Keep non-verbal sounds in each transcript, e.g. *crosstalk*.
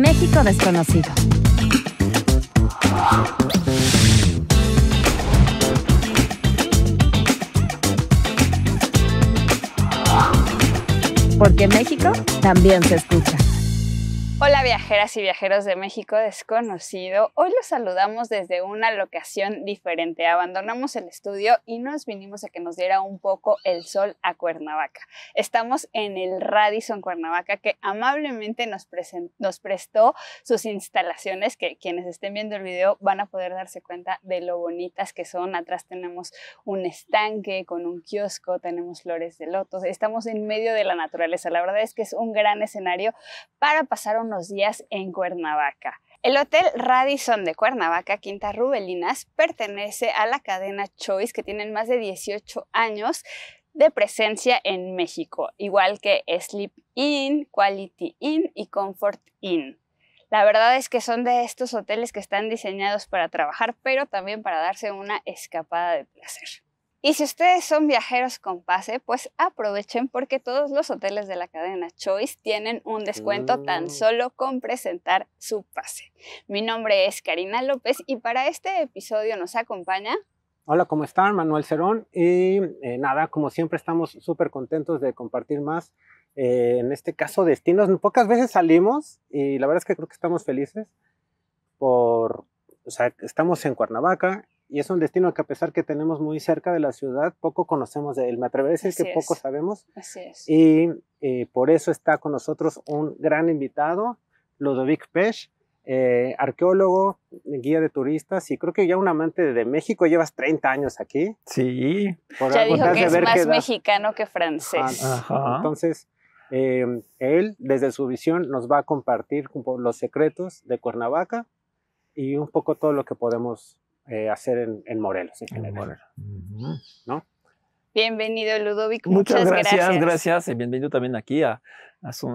México desconocido. Porque México también se escucha. Hola viajeras y viajeros de México desconocido. Hoy los saludamos desde una locación diferente. Abandonamos el estudio y nos vinimos a que nos diera un poco el sol a Cuernavaca. Estamos en el Radisson Cuernavaca que amablemente nos, nos prestó sus instalaciones que quienes estén viendo el video van a poder darse cuenta de lo bonitas que son. Atrás tenemos un estanque con un kiosco, tenemos flores de lotos. Estamos en medio de la naturaleza. La verdad es que es un gran escenario para pasar un días en Cuernavaca. El Hotel Radisson de Cuernavaca, Quinta Rubelinas, pertenece a la cadena Choice, que tienen más de 18 años de presencia en México, igual que Sleep Inn, Quality Inn y Comfort Inn. La verdad es que son de estos hoteles que están diseñados para trabajar, pero también para darse una escapada de placer. Y si ustedes son viajeros con pase, pues aprovechen porque todos los hoteles de la cadena Choice tienen un descuento tan mm. solo con presentar su pase. Mi nombre es Karina López y para este episodio nos acompaña... Hola, ¿cómo están? Manuel Cerón. Y eh, nada, como siempre estamos súper contentos de compartir más. Eh, en este caso, destinos. Pocas veces salimos y la verdad es que creo que estamos felices por... O sea, estamos en Cuernavaca, y es un destino que a pesar que tenemos muy cerca de la ciudad, poco conocemos de él. Me atreveré a decir que poco sabemos. Así es. Y eh, por eso está con nosotros un gran invitado, Ludovic Pesch, eh, arqueólogo, guía de turistas y creo que ya un amante de México. Llevas 30 años aquí. Sí. ya dijo que es más mexicano que francés. Entonces, em, él, desde su visión, nos va a compartir los secretos de Cuernavaca y un poco todo lo que podemos eh, hacer en, Morelos ¿No? Bienvenido, Ludovic. Muchas, gracias, gracias, bienvenido también aquí a,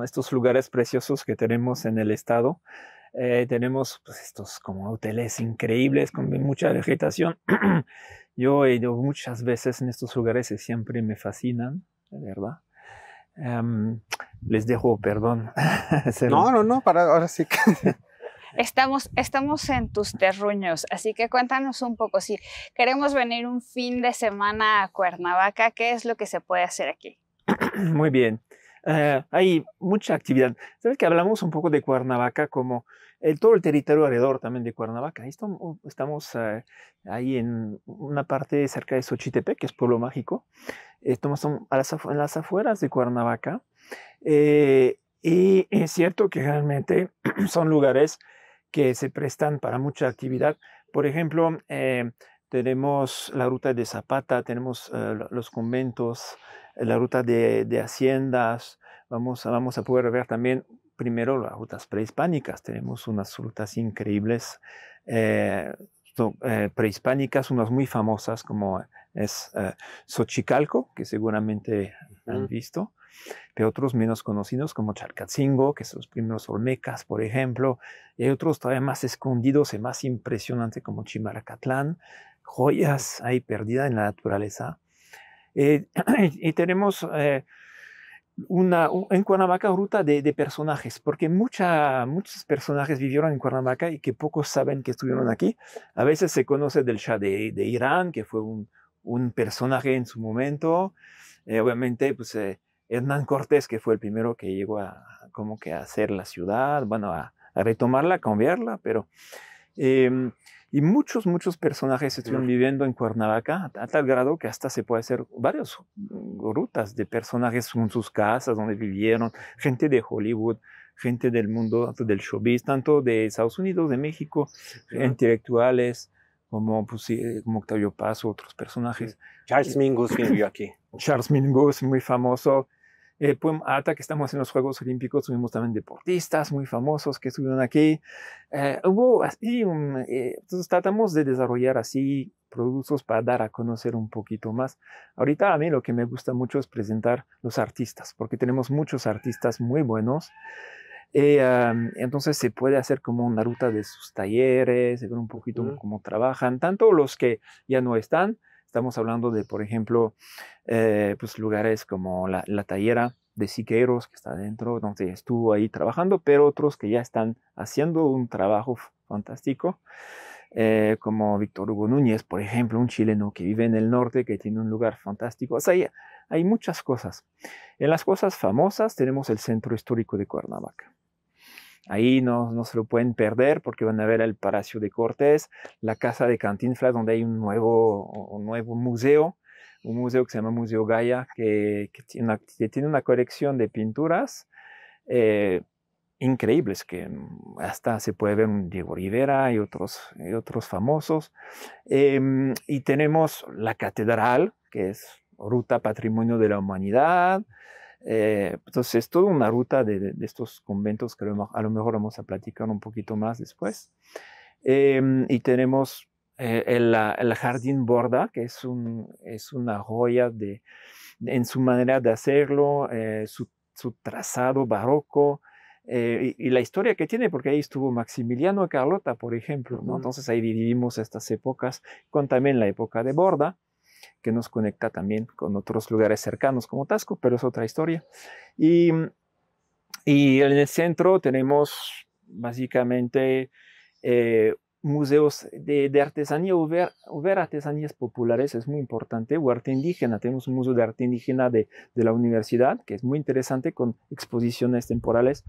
estos lugares preciosos que tenemos en el estado. Eh, tenemos pues, estos como hoteles increíbles con mucha vegetación. *clears throat* Yo he ido muchas veces en estos lugares y siempre me fascinan, de verdad. Em, les dejo, perdón. *laughs* no, no, no, ahora sí *laughs* Estamos, estamos en tus terruños, así que cuéntanos un poco, si queremos venir un fin de semana a Cuernavaca, ¿qué es lo que se puede hacer aquí? *clears throat* Muy bien. Eh, hay mucha actividad. Sabes que hablamos un poco de Cuernavaca como el, todo el territorio alrededor también de Cuernavaca. Estamos, eh, ahí en una parte cerca de Xochitepec, que es pueblo mágico. Estamos a las, en las afueras de Cuernavaca. Eh, y es cierto que realmente *clears throat* son lugares que se prestan para mucha actividad. Por ejemplo, eh, tenemos la ruta de Zapata, tenemos eh, los conventos, eh, la ruta de, haciendas, vamos, vamos a poder ver también primero las rutas prehispánicas. Tenemos unas rutas increíbles prehispánicas, unas muy famosas como es eh, Xochicalco, que seguramente han visto, pero otros menos conocidos como Chalcatzingo, que son los primeros Olmecas, por ejemplo, y hay otros todavía más escondidos y más impresionantes como Chimaracatlán, joyas ahí perdidas en la naturaleza. Eh, *clears throat* y tenemos eh, una, en Cuernavaca ruta de, personajes, porque muchos personajes vivieron en Cuernavaca y que pocos saben que estuvieron aquí. A veces se conoce del Shah de Irán, que fue un, un personaje en su momento. Eh, obviamente, pues eh, Hernán Cortés, que fue el primero que llegó a como que hacer la ciudad, bueno, a, retomarla, a cambiarla, pero... Em, y muchos, muchos personajes estuvieron viviendo en Cuernavaca, a tal grado que hasta se puede hacer varias rutas de personajes en sus casas, donde vivieron, gente de Hollywood, gente del mundo, del showbiz, tanto de Estados Unidos, de México, intelectuales, como, pues, eh, como Octavio Paz u otros personajes. Charles Mingus vivió aquí. *laughs* Charles Mingus, muy famoso. Eh, pues, que estamos en los Juegos Olímpicos, tuvimos también deportistas muy famosos que estuvieron aquí. Eh, hubo así, eh, entonces tratamos de desarrollar así productos para dar a conocer un poquito más. Ahorita a mí lo que me gusta mucho es presentar los artistas, porque tenemos muchos artistas muy buenos eh, entonces se puede hacer como una ruta de sus talleres, ver un poquito cómo trabajan, tanto los que ya no están, estamos hablando de, por ejemplo, eh, pues lugares como la, tallera de Siqueiros, que está adentro, donde estuvo ahí trabajando, pero otros que ya están haciendo un trabajo fantástico, eh, como Víctor Hugo Núñez, por ejemplo, un chileno que vive en el norte, que tiene un lugar fantástico. O hay muchas cosas. En las cosas famosas tenemos el Centro Histórico de Cuernavaca. Ahí no, no, se lo pueden perder porque van a ver el Palacio de Cortés, la Casa de Cantinflas, donde hay un nuevo, un nuevo museo, un museo que se llama Museo Gaia, que, tiene, una, tiene, una, colección de pinturas eh, increíbles, que mm, hasta se puede ver un Diego Rivera y otros, otros famosos. Em, y tenemos la catedral, que es Ruta Patrimonio de la Humanidad, eh, entonces, pues, toda una ruta de, estos conventos que a lo mejor vamos a platicar un poquito más después. Em, y tenemos eh, el, Jardín Borda, que es, es una joya de, en su manera de hacerlo, eh, su, trazado barroco. Eh, y, la historia que tiene, porque ahí estuvo Maximiliano y Carlota, por ejemplo, Entonces ahí vivimos estas épocas, con también la época de Borda, que nos conecta también con otros lugares cercanos como Tasco, pero es otra historia. Y, mm, y en el centro tenemos básicamente eh, museos de, artesanía o ver, artesanías populares es muy importante, o arte indígena. Tenemos un museo de arte indígena de, de la universidad que es muy interesante con exposiciones temporales.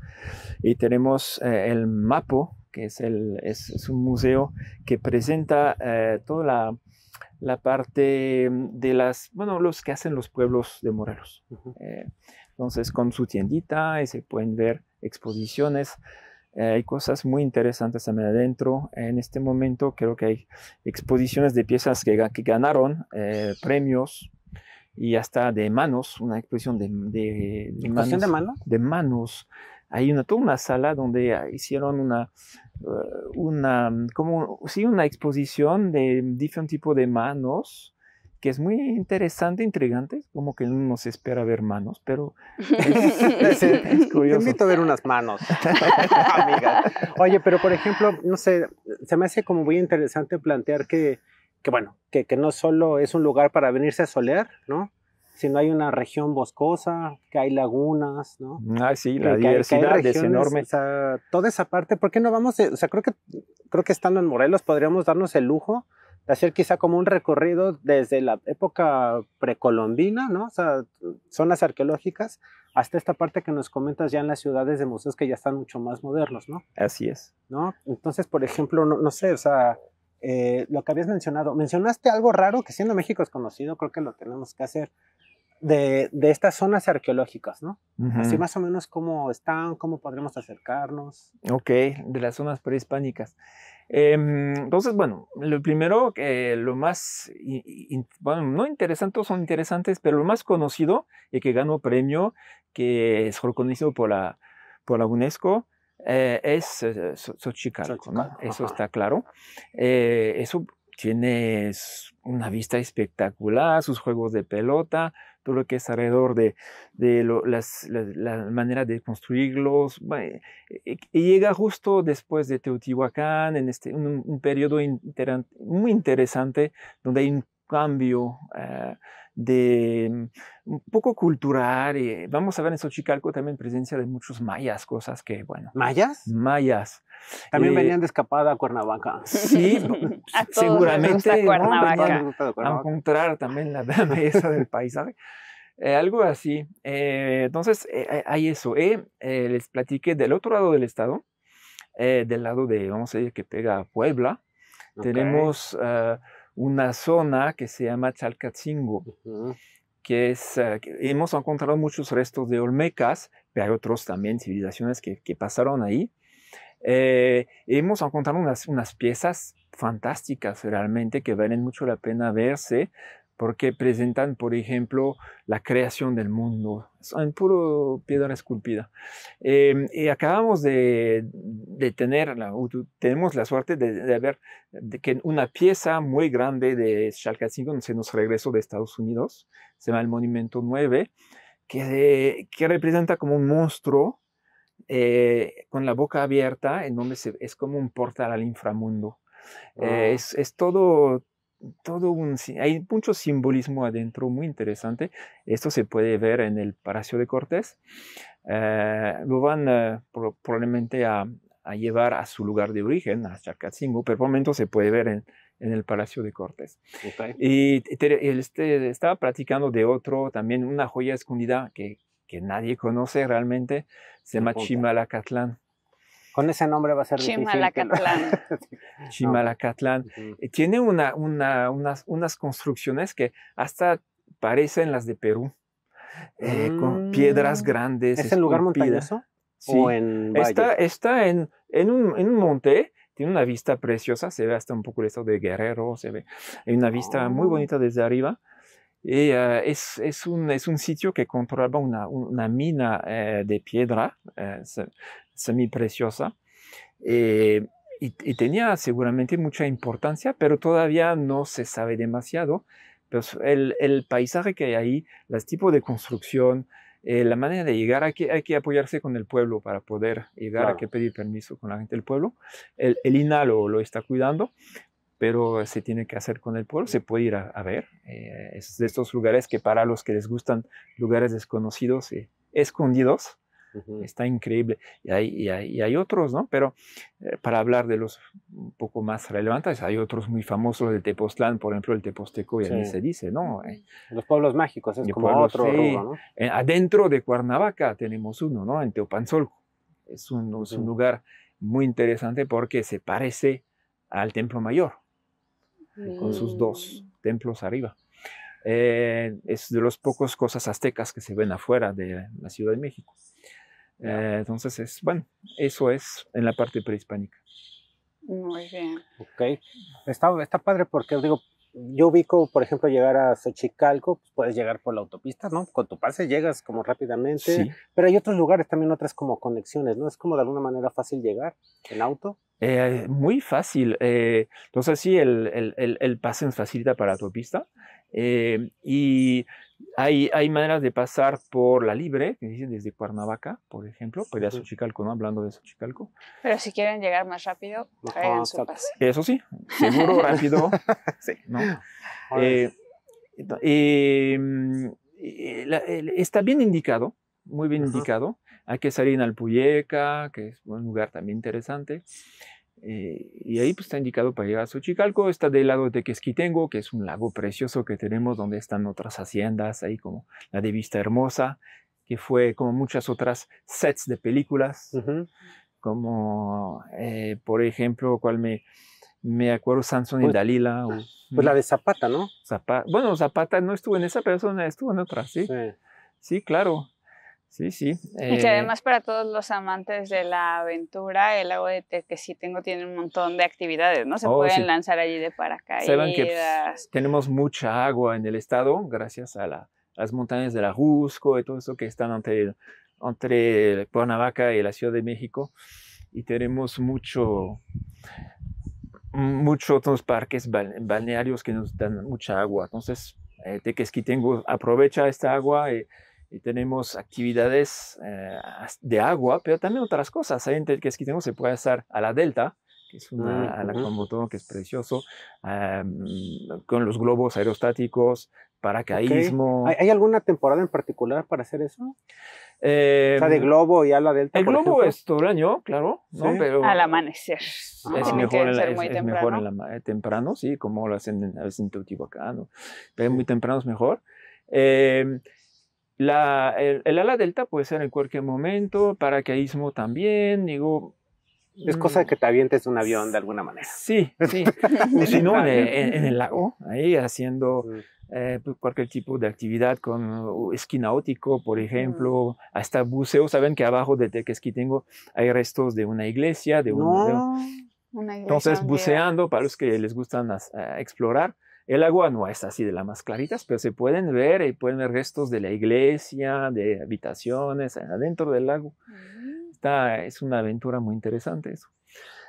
Y tenemos eh, el MAPO, que es, el, es, un museo que presenta eh, toda la la parte mm, de las, bueno, los que hacen los pueblos de Morelos. Eh, entonces, con su tiendita y se pueden ver exposiciones. Eh, hay cosas muy interesantes también adentro. En este momento creo que hay exposiciones de piezas que, que ganaron eh, premios y hasta de manos, una exposición de, de, de manos, de, de manos. Hay una, toda una sala donde ah, hicieron una, eh, una, como, sí, una exposición de diferentes tipos de manos que es muy interesante, intrigante, como que no se espera ver manos, pero es, *laughs* curioso. Te invito a ver unas manos, *laughs* amiga. Oye, pero por ejemplo, no sé, se me hace como muy interesante plantear que, que bueno, que, que no solo es un lugar para venirse a solear, ¿no? si no hay una región boscosa, que hay lagunas, ¿no? Ah, sí, la diversidad es enorme. O toda esa parte, ¿por qué no vamos? o sea, creo que, creo que estando en Morelos podríamos darnos el lujo de hacer quizá como un recorrido desde la época precolombina, ¿no? O sea, zonas arqueológicas, hasta esta parte que nos comentas ya en las ciudades de museos que ya están mucho más modernos, ¿no? Así es. ¿No? Entonces, por ejemplo, no, no sé, o sea, eh, lo que habías mencionado, mencionaste algo raro que siendo México es conocido, creo que lo tenemos que hacer de, de estas zonas arqueológicas, ¿no? Así más o menos cómo están, cómo podremos acercarnos. Ok, de las zonas prehispánicas. Em, entonces, bueno, lo primero, que eh, lo más, bueno, no interesantes, son interesantes, pero lo más conocido y que ganó premio, que es reconocido por la, por la UNESCO, eh, es eh, Xochicalco, ¿no? eso está claro. eso tiene una vista espectacular, sus juegos de pelota, todo lo que es alrededor de, de manera las, de construirlos. Eh, eh, y llega justo después de Teotihuacán, en este, un, periodo muy interesante, donde hay un cambio eh, de mm, un poco cultural. y eh, vamos a ver en Xochicalco también presencia de muchos mayas, cosas que, bueno. ¿Mayas? Mayas. También eh, venían de escapada a Cuernavaca. Sí, *laughs* *laughs* a seguramente. Pues, Cuernavaca. a encontrar también la *laughs* belleza del paisaje. algo así. entonces, hay eso. les platiqué del otro lado del estado, del lado de, vamos a decir, que pega a Puebla. Tenemos una zona que se llama Chalcatzingo, que es, eh, hemos encontrado muchos restos de Olmecas, pero hay otros también civilizaciones que, pasaron ahí. Eh, hemos encontrado unas, unas piezas fantásticas realmente que valen mucho la pena verse porque presentan, por ejemplo, la creación del mundo. Son puro piedra esculpida. Em, y acabamos de, tener, tenemos la suerte de, de ver de que una pieza muy grande de Chalcacingo se nos regresó de Estados Unidos, se llama el Monumento 9, que, que representa como un monstruo eh, con la boca abierta, en donde es como un portal al inframundo. Eh, ah. es, es, todo, todo un, hay mucho simbolismo adentro muy interesante. Esto se puede ver en el Palacio de Cortés. Eh, lo van probablemente a, llevar a su lugar de origen, a Chacatzingo, pero por momento se puede ver en, en el Palacio de Cortés. Y este, estaba platicando de otro, también una joya escondida que, que nadie conoce realmente, se llama Chimalacatlán. Con ese nombre va a ser Chimalacatlán. difícil. *laughs* *laughs* Chimalacatlán. Eh, tiene unas, construcciones que hasta parecen las de Perú, eh, con mm. piedras grandes. ¿Es en lugar montañoso? ¿O en Está, en, un, monte, tiene una vista preciosa, se ve hasta un poco el estado de Guerrero, se ve Hay una vista muy oh. bonita desde arriba. Y eh, es, un, sitio que controlaba una, mina de piedra, semipreciosa. Eh, y, y, tenía seguramente mucha importancia, pero todavía no se sabe demasiado. pero pues, el, paisaje que hay ahí, los tipos de construcción, eh, la manera de llegar, hay que, hay que apoyarse con el pueblo para poder llegar, a hay que pedir permiso con la gente del pueblo. El, el INA lo, está cuidando, pero se tiene que hacer con el pueblo, se puede ir a, ver. Eh, es de estos lugares que para los que les gustan lugares desconocidos y eh, escondidos, está increíble. Y hay, y hay, otros, ¿no? Pero eh, para hablar de los un poco más relevantes, hay otros muy famosos de Tepoztlán, por ejemplo, el Teposteco, y ahí se dice, ¿no? Eh, los pueblos mágicos, es como otro. Eh, adentro de Cuernavaca tenemos uno, ¿no? En Teopanzolco. Es un, es un lugar muy interesante porque se parece al Templo Mayor, con sus dos mm. templos arriba. es de las pocas cosas aztecas que se ven afuera de la Ciudad de México. Eh, entonces, es, bueno, eso es en la parte prehispánica. Muy bien. Ok. Está, está padre porque, digo, yo ubico, por ejemplo, llegar a Xochicalco, pues, puedes llegar por la autopista, ¿no? Con tu pase llegas como rápidamente, sí. pero hay otros lugares también, otras como conexiones, ¿no? Es como de alguna manera fácil llegar en auto. Eh, muy fácil. Eh, entonces sí, el, el, el, pase nos facilita para la autopista. y hay, maneras de pasar por la libre, que dicen desde Cuernavaca, por ejemplo, para pues, ir a Xochicalco, ¿no? Hablando de Xochicalco. Pero si quieren llegar más rápido, traigan su pase. Eso sí, seguro, rápido. *laughs* sí, ¿no? Eh, em, eh, está bien indicado, muy bien indicado. Hay que salir en Alpuyeca, que es un lugar también interesante. Eh, y ahí pues, está indicado para llegar a Xochicalco. Está del lado de Quesquitengo, que es un lago precioso que tenemos donde están otras haciendas, ahí como la de Vista Hermosa, que fue como muchas otras sets de películas. Como, eh, por ejemplo, cuál me, me acuerdo, Sansón y pues, Dalila. pues la de Zapata, ¿no? Zapata bueno, Zapata no estuvo en esa persona, estuvo en otra, Sí, sí claro. Sí, sí. Y eh, además para todos los amantes de la aventura, el lago de tengo tiene un montón de actividades, ¿no? Se oh, pueden lanzar allí de paracaídas. Saben que tenemos mucha agua en el estado gracias a, las montañas de la Jusco y todo eso que están entre, entre Cuernavaca y la Ciudad de México. Y tenemos mucho, muchos otros parques balnearios que nos dan mucha agua. Entonces, eh, tengo aprovecha esta agua y eh, y tenemos actividades eh, de agua, pero también otras cosas. Hay que que que se puede hacer a la delta, que es ah, una, a la con que es precioso, con los globos aerostáticos, paracaísmo. ¿Hay alguna temporada en particular para hacer eso? Eh, o sea, de em, globo y a la delta. El globo es todo el año, claro, Pero Al amanecer. Es, ah, mejor, en la, es, es mejor en temprano, sí, como lo hacen a veces en Teotihuacán, ¿no? pero muy temprano es mejor. Eh, el, ala delta puede ser en cualquier momento, paracaísmo también, digo... Es cosa mm, que te avientes un avión de alguna manera. Sí, sí. *laughs* en, el lago, ahí haciendo mm. eh, pues, cualquier tipo de actividad con esquí náutico, por mm. ejemplo, hasta buceo. Saben que abajo de Tequesquí tengo, hay restos de una iglesia, de un... No. Una iglesia Entonces, buceando, para los que les gustan eh, explorar, el agua no es así de las más claritas, pero se pueden ver y eh, pueden ver restos de la iglesia, de habitaciones eh, adentro del lago. Mm. Está, es una aventura muy interesante eso.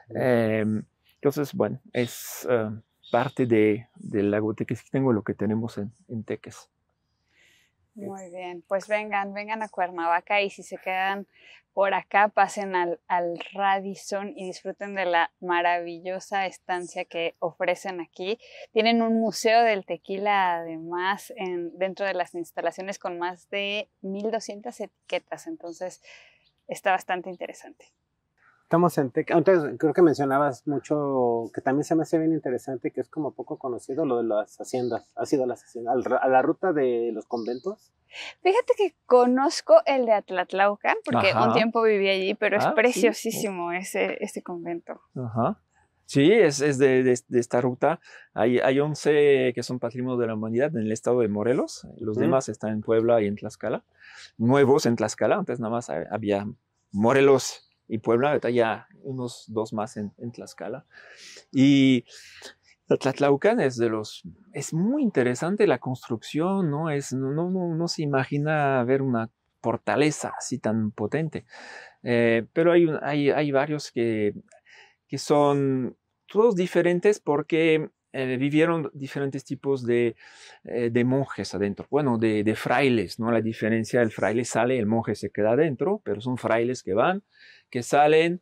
Em, entonces, bueno, es eh, parte del lago tengo lo que tenemos en Teques. Muy bien, pues vengan, vengan a Cuernavaca y si se quedan por acá, pasen al, al Radisson y disfruten de la maravillosa estancia que ofrecen aquí. Tienen un museo del tequila además en, dentro de las instalaciones con más de 1.200 etiquetas, entonces está bastante interesante. Estamos en Entonces, creo que mencionabas mucho, que también se me hace bien interesante, que es como poco conocido lo de las haciendas. ¿Ha sido las haciendas? ¿A la ruta de los conventos? Fíjate que conozco el de Atlatlaucan, porque un tiempo viví allí, pero es ah, preciosísimo ese, ese convento. Sí, es, es de, de, esta ruta. Hay, hay 11 que son patrimonio de la humanidad en el estado de Morelos. Los demás están en Puebla y en Tlaxcala. Nuevos en Tlaxcala. Antes nada más había Morelos y Puebla, ahorita ya unos dos más en, en Tlaxcala. Y Tlatlaucan es de los, es muy interesante la construcción, ¿no? Es, no, no, no se imagina ver una fortaleza así tan potente. Eh, pero hay, hay, hay, varios que, que son todos diferentes porque eh, vivieron diferentes tipos de, eh, de monjes adentro, bueno, de, de, frailes, ¿no? La diferencia, el fraile sale, el monje se queda adentro, pero son frailes que van que salen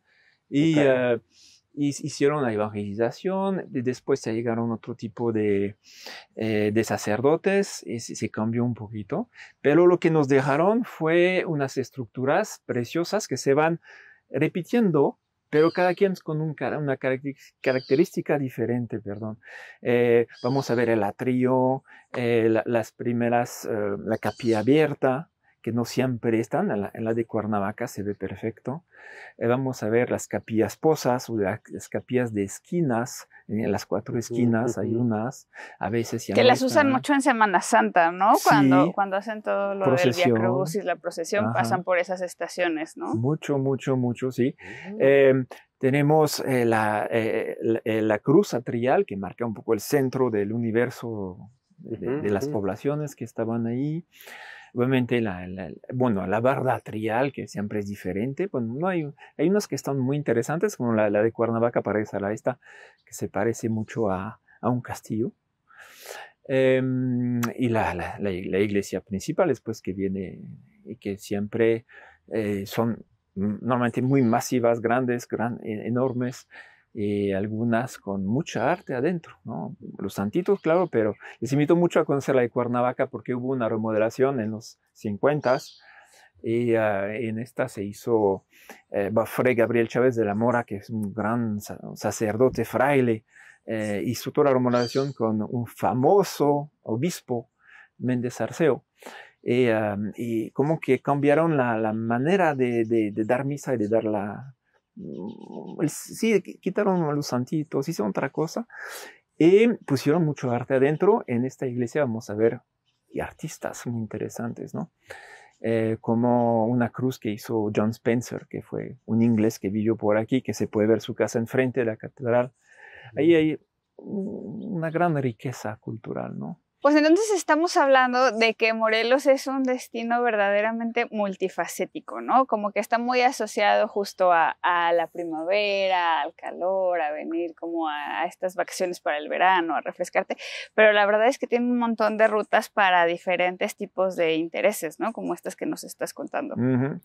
y eh, hicieron la evangelización, y después se llegaron otro tipo de, eh, sacerdotes y se, cambió un poquito, pero lo que nos dejaron fue unas estructuras preciosas que se van repitiendo, pero cada quien con una característica diferente, perdón. Eh, vamos a ver el atrio, las primeras, la capilla abierta, que no siempre están. En la, de Cuernavaca se ve perfecto. Eh, vamos a ver las capillas posas o las capillas de esquinas. En eh, las cuatro esquinas hay unas, a veces... Que las usan mucho en Semana Santa, ¿no? Cuando, cuando hacen todo lo del Via y la procesión, pasan por esas estaciones, ¿no? Mucho, mucho, mucho, sí. Em, tenemos eh, la, la, cruz atrial, que marca un poco el centro del universo de, las poblaciones que estaban ahí. Obviamente, la, barda bueno, la barda trial, que siempre es diferente, pues no hay, hay que están muy interesantes, como la, de Cuernavaca, parece a la esta, que se parece mucho a, un castillo. Em, y la, iglesia principal después que viene y que siempre eh, son mm, normalmente muy masivas, grandes, e, enormes, y eh, algunas con mucha arte adentro, ¿no? Los santitos, claro, pero les invito mucho a conocer la de Cuernavaca porque hubo una remodelación en los 50s y en esta se hizo eh, Gabriel Chávez de la Mora, que es un gran sacerdote fraile, eh, hizo toda la remodelación con un famoso obispo, Méndez Arceo. Y, como que cambiaron la, manera de, de, dar misa y de dar la, Mm, pues, sí, quitaron los santitos, hizo otra cosa. Y eh, pusieron mucho arte adentro. En esta iglesia vamos a ver y artistas muy interesantes, ¿no? Eh, como una cruz que hizo John Spencer, que fue un inglés que vivió por aquí, que se puede ver su casa enfrente de la catedral. Ahí hay mm, una gran riqueza cultural, ¿no? Pues entonces estamos hablando de que Morelos es un destino verdaderamente multifacético, ¿no? Como que está muy asociado justo a, la primavera, al calor, a venir como a, estas vacaciones para el verano, a refrescarte, pero la verdad es que tiene un montón de rutas para diferentes tipos de intereses, ¿no? Como estas que nos estás contando.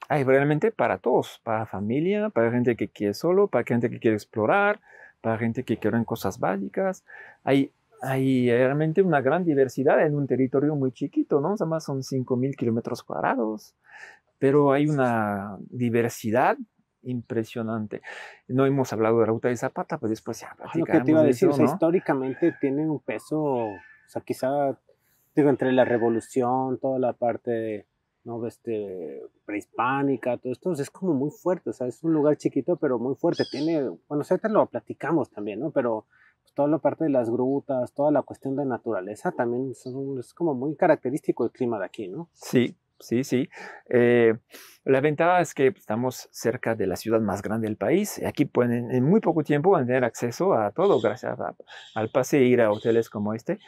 Hay realmente para todos, para familia, para gente que quiere solo, para gente que quiere explorar, para gente que quiere en cosas básicas. Hay hay eh, realmente una gran diversidad en un territorio muy chiquito, ¿no? O sea, más son 5.000 kilómetros cuadrados, pero hay una diversidad impresionante. No hemos hablado de la ruta de Zapata, pues después ya ah, Lo que te iba a decir, o históricamente tiene un peso, o sea, quizá, digo, entre la revolución, toda la parte, ¿no? Este, prehispánica, todo esto, es como muy fuerte, o sea, es un lugar chiquito, pero muy fuerte. Tiene, bueno, o lo platicamos también, ¿no? Pero toda la parte de las grutas, toda la cuestión de naturaleza, también es como muy característico el clima de aquí, ¿no? Sí, sí, sí. Eh, la ventaja es que estamos cerca de la ciudad más grande del país y aquí pueden, en muy poco tiempo van a tener acceso a todo gracias al pase e ir a hoteles como este,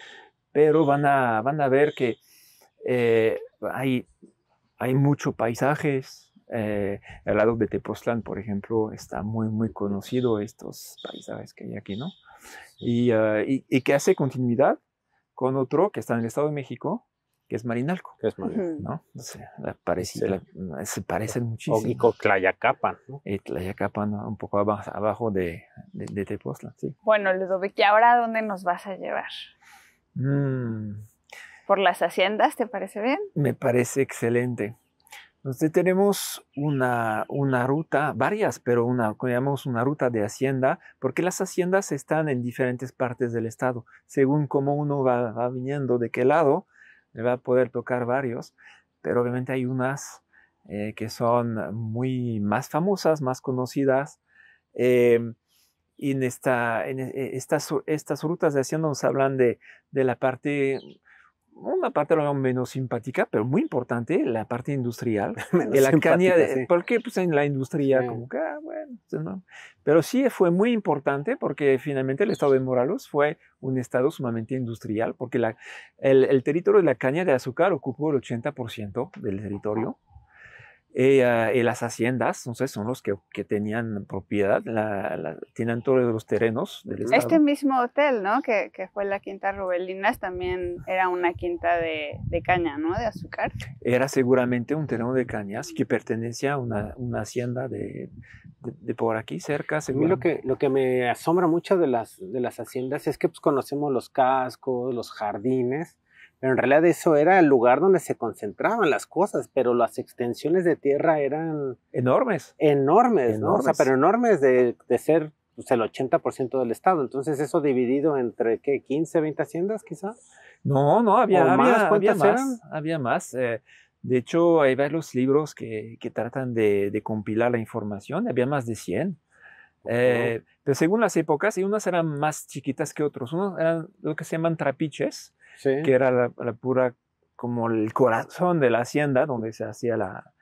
pero van a, van a ver que eh, hay, hay muchos paisajes, eh, al lado de Tepoztlán, por ejemplo, está muy, muy conocido estos paisajes que hay aquí, ¿no? Ah, y, y, que hace continuidad con otro que está en el Estado de México, que es Marinalco. Que es Marinalco. ¿no? parece, se parecen muchísimo. Y Tlayacapan. un poco abajo, de, de, sí. Bueno, Ludovic, ¿y ahora dónde nos vas a llevar? Mm. ¿Por las haciendas te parece bien? Me parece excelente. Entonces pues, tenemos una, una, ruta, varias, pero una, llamamos una ruta de hacienda, porque las haciendas están en diferentes partes del estado. Según cómo uno va, viniendo, de qué lado, le va a poder tocar varios, pero obviamente hay unas eh, que son muy más famosas, más conocidas. Em, y en, esta, en eh, estas, estas rutas de hacienda nos hablan de, de la parte una parte lo menos simpática, pero muy importante, la parte industrial, *laughs* menos de la caña, pues en la industria, como que, ah, bueno, pues, pero sí fue muy importante porque finalmente el estado de Morales fue un estado sumamente industrial, porque la, el, el territorio de la caña de azúcar ocupó el 80% del territorio. Y, eh, ah, eh, las haciendas, entonces, son los que, tenían propiedad, tienen todos los terrenos Este mismo hotel, ¿no? Que, fue la Quinta Rubelinas, también era una quinta de, caña, ¿no? De azúcar. Era seguramente un terreno de cañas que pertenecía a una, hacienda de, por aquí cerca. mí lo que, lo que me asombra mucho de las, de las haciendas es que pues, conocemos los cascos, los jardines, pero en realidad eso era el lugar donde se concentraban las cosas, pero las extensiones de tierra eran... Enormes. Enormes, pero enormes de, ser pues, el 80% del estado. Entonces eso dividido entre, ¿qué? 15, 20 haciendas quizá. No, no, había, más. Había más, Había eh, más de hecho, hay varios libros que, tratan de, compilar la información. Había más de 100. Eh, pero según las épocas, y unas eran más chiquitas que otras. Unas eran lo que se llaman trapiches, que era la, pura, como el corazón de la hacienda donde se hacía la,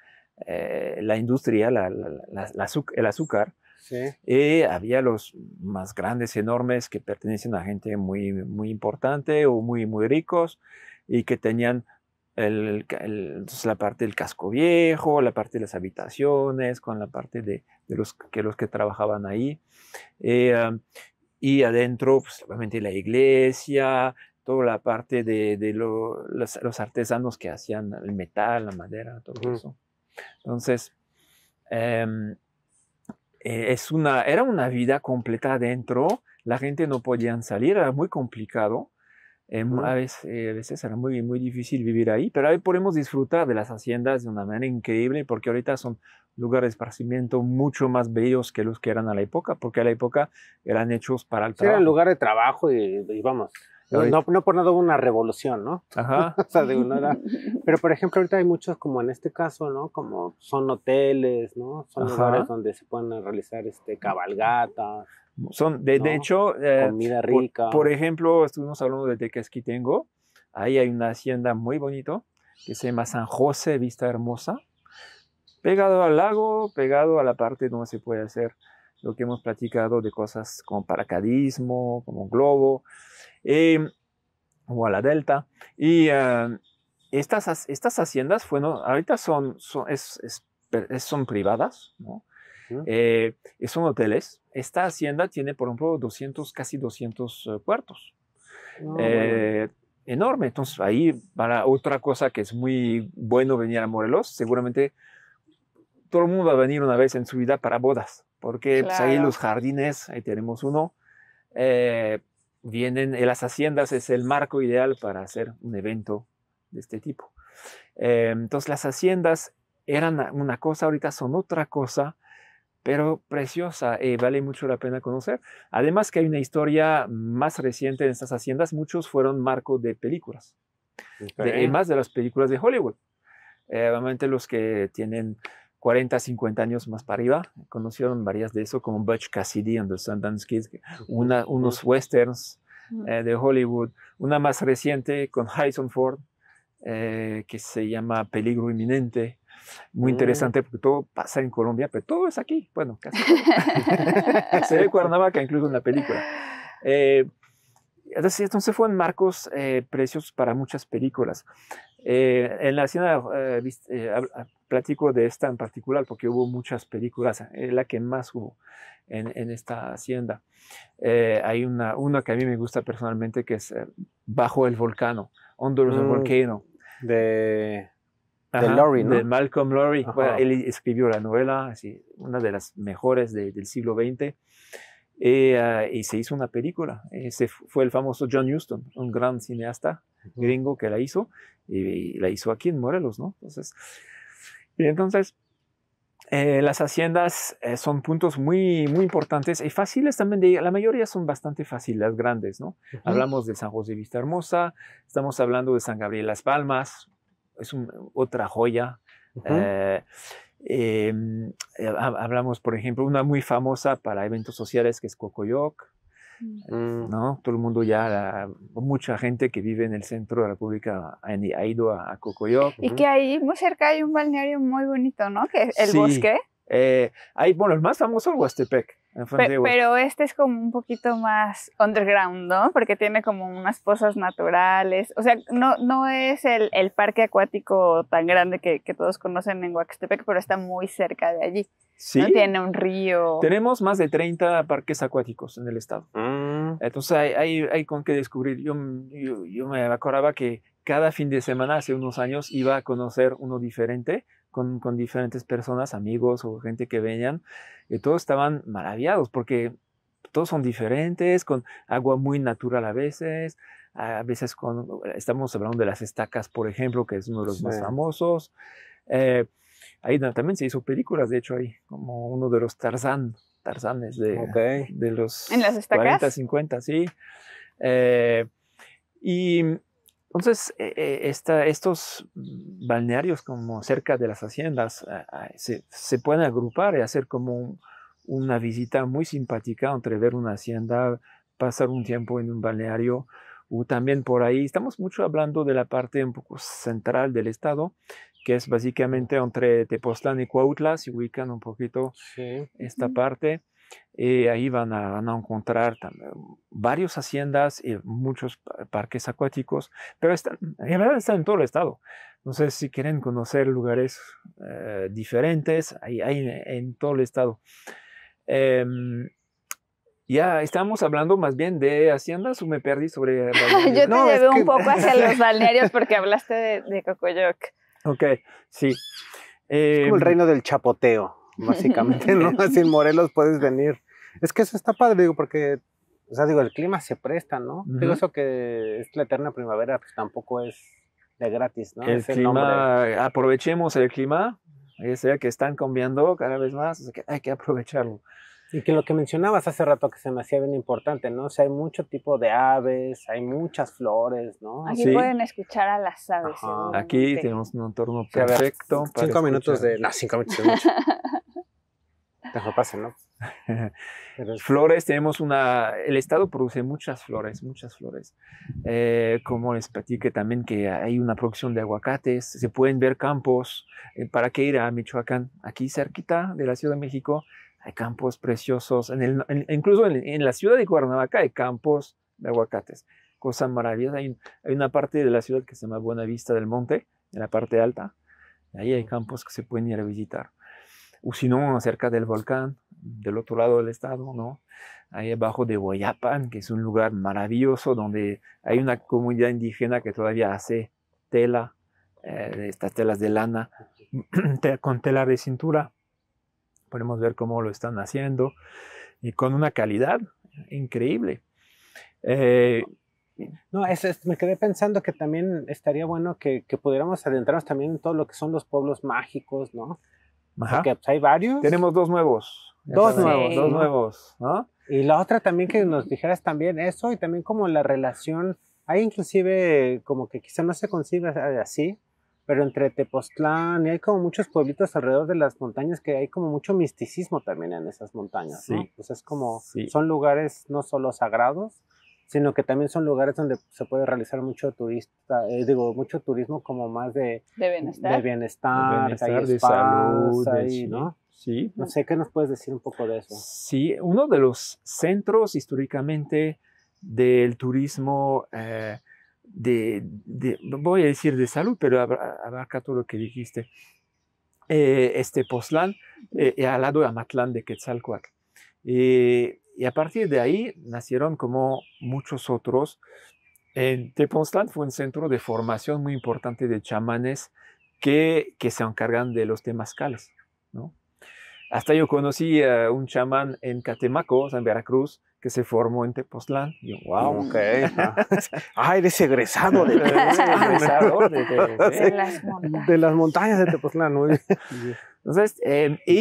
eh, la industria, el azúcar. Y había los más grandes, enormes, que pertenecían a gente muy, muy importante o muy, muy ricos y que tenían la parte del casco viejo, la parte de las habitaciones, con la parte de, los, que los que trabajaban ahí. Eh, y adentro, pues, obviamente, la iglesia, toda la parte de, los, artesanos que hacían el metal, la madera, todo eso. Entonces, em, e, es una, era una vida completa adentro, la gente no podía salir, era muy complicado. Em, eh, a, veces, era muy, muy difícil vivir ahí, pero ahí podemos disfrutar de las haciendas de una manera increíble porque ahorita son lugares de esparcimiento mucho más bellos que los que eran a la época, porque a la época eran hechos para el trabajo. Era el lugar de trabajo y vamos. No, por nada hubo una revolución, ¿no? *laughs* Ajá. o sea, Pero, por ejemplo, ahorita hay muchos, como en este caso, ¿no? Como son hoteles, ¿no? Son lugares donde se pueden realizar este, cabalgatas. Son, de, hecho... Eh, Comida rica. Por, por, ejemplo, estuvimos hablando de Tequesquitengo. Ahí hay una hacienda muy bonito que se llama San José Vista Hermosa. Pegado al lago, pegado a la parte donde se puede hacer lo que hemos platicado de cosas como paracadismo, como globo, eh, o a la delta. Y ah, estas, estas haciendas bueno ahorita son, son, son privadas, ¿no? Eh, son hoteles. Esta hacienda tiene, por ejemplo, 200, casi 200 cuartos, eh, puertos. Ah, enorme. Entonces, ahí para otra cosa que es muy bueno venir a Morelos, seguramente todo el mundo va a venir una vez en su vida para bodas porque pues, ahí los jardines, ahí tenemos uno, eh, vienen en las haciendas, es el marco ideal para hacer un evento de este tipo. Eh, entonces las haciendas eran una cosa, ahorita son otra cosa, pero preciosa y eh, vale mucho la pena conocer. Además que hay una historia más reciente en estas haciendas, muchos fueron marco de películas, de, más de las películas de Hollywood. obviamente los que tienen 40, 50 años más para arriba. Conocieron varias de eso, como Butch Cassidy and the Sundance Kids, unos westerns eh, de Hollywood. Una más reciente con Harrison Ford, eh, que se llama Peligro Inminente. Muy interesante porque todo pasa en Colombia, pero todo es aquí. Bueno, casi. *laughs* se ve Cuernavaca incluso en la película. Eh, entonces, se fueron marcos precios para muchas películas. Eh, en la eh, eh, hacienda, ah, platico de esta en particular porque hubo muchas películas, es la que más hubo en, esta hacienda. hay una, una que a mí me gusta personalmente que es Bajo el Volcano, Under the mm, Volcano. De, de, de Malcolm Lowry. él escribió la novela, así, una de las mejores del siglo XX. Eh, ah, y se hizo una película. Ese fue el famoso John Huston, un gran cineasta gringo que la hizo y, la hizo aquí en Morelos, ¿no? Entonces, y entonces eh, las haciendas eh, son puntos muy, muy importantes y fáciles también de La mayoría son bastante fáciles, las grandes, ¿no? Hablamos de San José Vista Hermosa, estamos hablando de San Gabriel Las Palmas, es otra joya. Em, eh, hablamos, por ejemplo, una muy famosa para eventos sociales que es Cocoyoc, mm. Mm. ¿no? Todo el mundo ya, mucha gente que vive en el centro de la República ha, ido a, Cocoyoc. Y que ahí muy cerca hay un balneario muy bonito, ¿no? Que el bosque. Eh, hay, bueno, el más famoso es Huastepec. Pero, este es como un poquito más underground, ¿no? Porque tiene como unas pozas naturales. O sea, no, no es el, parque acuático tan grande que, todos conocen en Huaxtepec, pero está muy cerca de allí. Sí. ¿no? Tiene un río. Tenemos más de 30 parques acuáticos en el estado. Mm. Entonces hay, hay, con qué descubrir. yo, yo me acordaba que cada fin de semana, hace unos años, iba a conocer uno diferente, con, diferentes personas, amigos o gente que venían, y eh, todos estaban maravillados porque todos son diferentes, con agua muy natural a veces, a veces con, estamos hablando de las estacas, por ejemplo, que es uno de los más famosos. Eh, ahí también se hizo películas, de hecho, ahí, como uno de los Tarzán, Tarzanes de, de los ¿En las 40, 50, sí. Eh, y entonces, eh, eh, estos balnearios como cerca de las haciendas se, pueden agrupar y hacer como una visita muy simpática entre ver una hacienda, pasar un tiempo en un balneario o también por ahí. Estamos mucho hablando de la parte un poco central del estado, que es básicamente entre Tepoztlán y Cuautla, se ubican un poquito esta parte. Eh, ahí van a, van a encontrar varias haciendas y eh, muchos parques acuáticos, pero en realidad están en todo el estado. Entonces, si quieren conocer lugares eh, diferentes, hay, hay, en todo el estado. Em, ya estamos hablando más bien de haciendas o me perdí sobre... *laughs* Yo te llevé un poco hacia los *laughs* balnearios porque hablaste de, de Cocoyoc. Ok, sí. Es como el em, reino del chapoteo básicamente, ¿no? Así *laughs* en Morelos puedes venir. Es que eso está padre, digo, porque, o sea, digo, el clima se presta, ¿no? Pero Digo, eso que es la eterna primavera, pues tampoco es de gratis, ¿no? El clima, aprovechemos el clima, ese eh, que están cambiando cada vez más, que hay que aprovecharlo. Y que lo que mencionabas hace rato que se me hacía bien importante, ¿no? O sea, hay mucho tipo de aves, hay muchas flores, ¿no? Aquí pueden escuchar a las aves. Aquí este. tenemos un entorno perfecto. cinco minutos de... No, cinco minutos de *laughs* te pues ¿no? *laughs* flores, tenemos una... El Estado produce muchas flores, muchas flores. Eh, como les platiqué también que hay una producción de aguacates, se pueden ver campos. Eh, ¿Para qué ir a Michoacán? Aquí cerquita de la Ciudad de México hay campos preciosos. En el, incluso en, la ciudad de Cuernavaca hay campos de aguacates. Cosa maravillosa. hay una parte de la ciudad que se llama Buena Vista del Monte, en la parte alta. Ahí hay campos que se pueden ir a visitar o si no, cerca del volcán, del otro lado del estado, ¿no? Ahí abajo de Huayapan, que es un lugar maravilloso donde hay una comunidad indígena que todavía hace tela, eh, estas telas de lana, *clears throat* con tela de cintura. Podemos ver cómo lo están haciendo y con una calidad increíble. Eh, no, me quedé pensando que también estaría bueno que, pudiéramos adentrarnos también en todo lo que son los pueblos mágicos, ¿no? Pues, hay varios. Tenemos dos nuevos. Dos nuevos, dos nuevos, Y la otra también que nos dijeras también eso y también como la relación, hay inclusive como que quizá no se concibe así, pero entre Tepoztlán y hay como muchos pueblitos alrededor de las montañas que hay como mucho misticismo también en esas montañas, sí. Pues es como, son lugares no solo sagrados, sino que también son lugares donde se puede realizar mucho turista, eh, digo, mucho turismo como más de, de bienestar, de salud, ¿no? Sí. No sé qué nos puedes decir un poco de eso. Sí, uno de los centros históricamente del turismo eh, de, voy a decir de salud, pero abarca todo lo que dijiste. Eh, este Pozlán, al lado de Amatlán de Quetzalcoatl. Eh, y a partir de ahí nacieron como muchos otros. en Tepoztlán fue un centro de formación muy importante de chamanes que, que se encargan de los temazcales. ¿no? Hasta yo conocí a un chamán en Catemaco, en Veracruz, que se formó en Tepoztlán. Y yo, wow. Okay. *laughs* ah, eres egresado de, *laughs* egresado de, ¿eh? las montañas. de las montañas Tepoztlán. *laughs* Entonces, em, eh,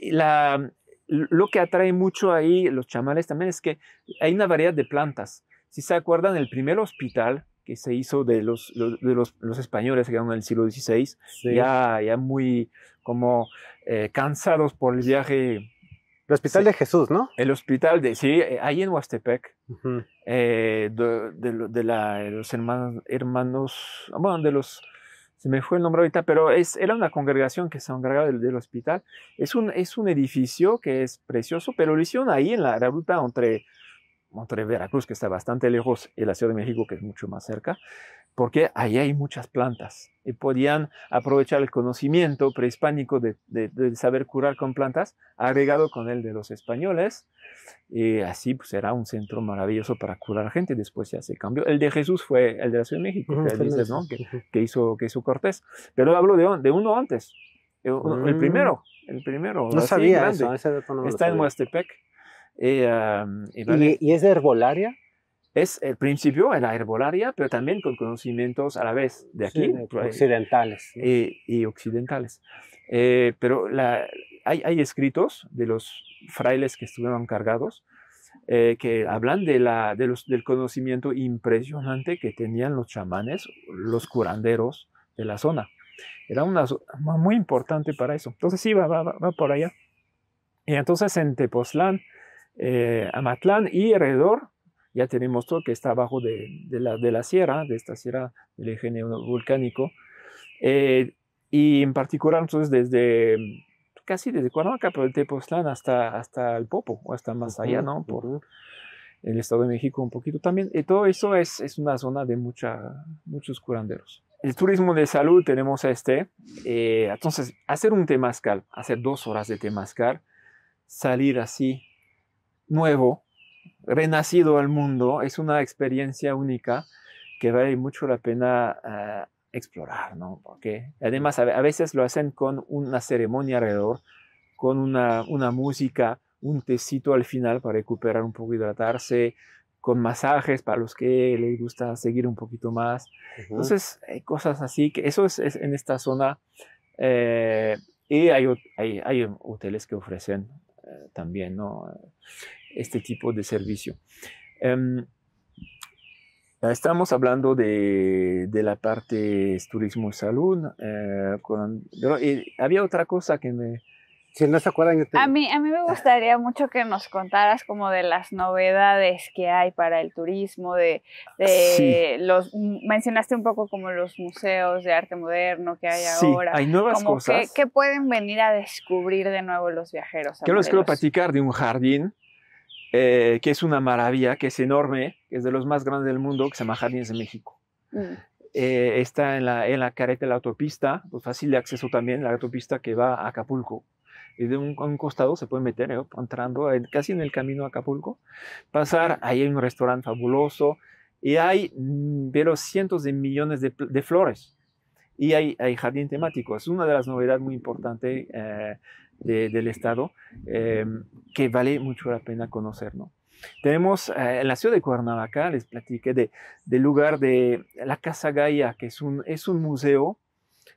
y la, lo que atrae mucho ahí los chamales también es que hay una variedad de plantas. Si se acuerdan, el primer hospital que se hizo de los, los, españoles que eran en el siglo XVI, ya, ya muy como eh, cansados por el viaje. El Hospital de Jesús, ¿no? El Hospital de, sí, eh, ahí en Huastepec, eh, de, los hermanos, hermanos, bueno, de los se me fue el nombre ahorita, pero es, era una congregación que se ha del, del, hospital. Es un, es un edificio que es precioso, pero lo hicieron ahí en la, la ruta entre Monterrey, Veracruz, que está bastante lejos, y la Ciudad de México, que es mucho más cerca, porque ahí hay muchas plantas y podían aprovechar el conocimiento prehispánico de, saber curar con plantas, agregado con el de los españoles, y así será pues, un centro maravilloso para curar gente, después ya se cambió. El de Jesús fue el de la Ciudad de México, que, hizo, que hizo Cortés, pero hablo de, uno antes, el, mm. primero, el primero. No sabía eso, Está en Huastepec eh, y, y, es herbolaria? Es el principio en la herbolaria, pero también con conocimientos a la vez de aquí. occidentales. Y, occidentales. Eh, pero la, hay, hay, escritos de los frailes que estuvieron cargados eh, que hablan de la, los, del conocimiento impresionante que tenían los chamanes, los curanderos de la zona. Era una muy importante para eso. Entonces sí, va, va por allá. Y entonces en Tepoztlán, eh, Amatlán y alrededor, ya tenemos todo que está abajo de, la, sierra, de esta sierra del eje volcánico. Eh, y en particular, entonces, desde casi desde Cuernavaca, por el Tepoztlán hasta, hasta el Popo, o hasta más allá, ¿no? Por el Estado de México un poquito también. Y eh, todo eso es, es una zona de muchos curanderos. El turismo de salud tenemos a este. entonces, hacer un temazcal, hacer dos horas de temazcal, salir así nuevo, renacido al mundo, es una experiencia única que vale mucho la pena ah, explorar, ¿no? Porque además a, veces lo hacen con una ceremonia alrededor, con una, música, un tecito al final para recuperar un poco, hidratarse, con masajes para los que les gusta seguir un poquito más. Entonces, hay cosas así, que eso es, en esta zona. Eh, y hay, hay, hoteles que ofrecen eh, también, ¿no? este tipo de servicio. Em, estamos hablando de, la parte turismo y salud. Eh, y había otra cosa que me... Si no se acuerdan... A, mí, a mí me ah. gustaría mucho que nos contaras como de las novedades que hay para el turismo, de, los... Mencionaste un poco como los museos de arte moderno que hay sí, ahora. hay nuevas cosas. Que, que, pueden venir a descubrir de nuevo los viajeros. Yo les quiero platicar de un jardín eh, que es una maravilla, que es enorme, que es de los más grandes del mundo, que se llama Jardines de México. Mm. Eh, está en la, en la careta de la autopista, pues fácil de acceso también, la autopista que va a Acapulco. Y de un, costado se puede meter, ¿eh? entrando casi en el camino a Acapulco, pasar, ahí hay un restaurante fabuloso y hay mm, pero cientos de millones de, flores. Y hay, hay, jardín temático, es una de las novedades muy importantes del estado, em, que vale mucho la pena conocer, ¿no? Tenemos eh, en la ciudad de Cuernavaca, les platiqué de, del lugar de la Casa Gaia, que es un, es un museo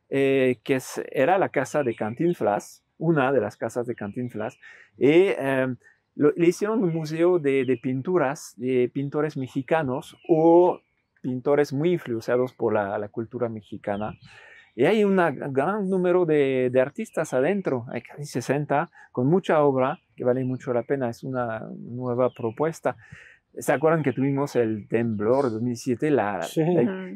eh, que es, era la casa de Cantinflas, una de las casas de Cantinflas, y em, le hicieron un museo de, pinturas de pintores mexicanos o pintores muy influenciados por la, la cultura mexicana. Y hay un gran número de, artistas adentro, hay casi 60, con mucha obra que vale mucho la pena, es una nueva propuesta. ¿Se acuerdan que tuvimos el temblor de 2007? La,